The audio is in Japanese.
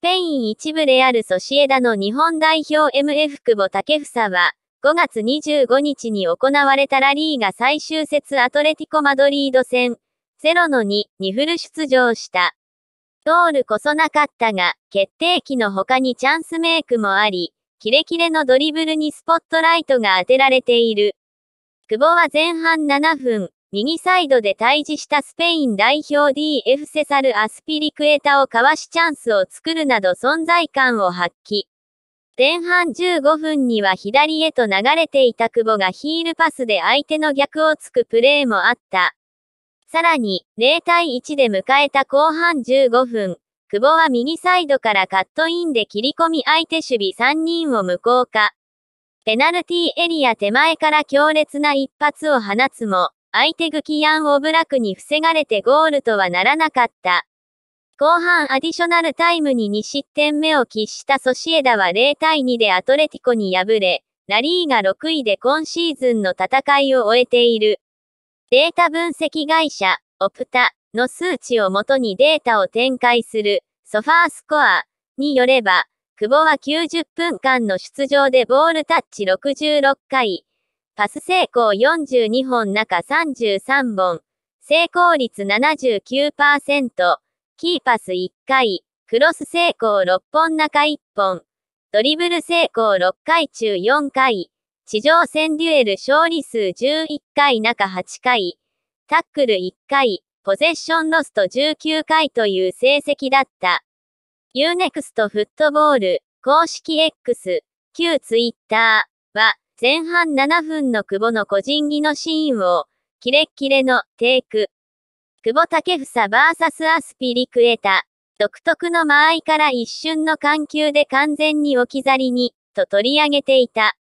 スペイン一部レアル・ソシエダの日本代表 MF 久保建英は、5月25日に行われたラリーが最終節アトレティコ・マドリード戦、0の2にフル出場した。ゴールこそなかったが、決定機の他にチャンスメイクもあり、キレキレのドリブルにスポットライトが当てられている。久保は前半7分、右サイドで対峙したスペイン代表 DF セサル・アスピリクエタをかわしチャンスを作るなど存在感を発揮。前半15分には左へと流れていた久保がヒールパスで相手の逆をつくプレーもあった。さらに、0対1で迎えた後半15分、久保は右サイドからカットインで切り込み相手守備3人を無効化。ペナルティエリア手前から強烈な一発を放つも、相手グキヤン・オブラクに防がれてゴールとはならなかった。後半アディショナルタイムに2失点目を喫したソシエダは0対2でアトレティコに敗れ、ラリーが6位で今シーズンの戦いを終えている。データ分析会社、オプタの数値をもとにデータを展開する、ソファースコアによれば、久保は90分間の出場でボールタッチ66回、パス成功42本中33本、成功率79%、キーパス1回、クロス成功6本中1本、ドリブル成功6回中4回、地上戦デュエル勝利数11回中8回、タックル1回、ポゼッションロスト19回という成績だった。UNEXT フットボール公式 X、旧 Twitter は、前半7分の久保の個人技のシーンを、キレッキレのテイク。久保建英 VS アスピリクエタ。独特の間合いから一瞬の緩急で完全に置き去りに、と取り上げていた。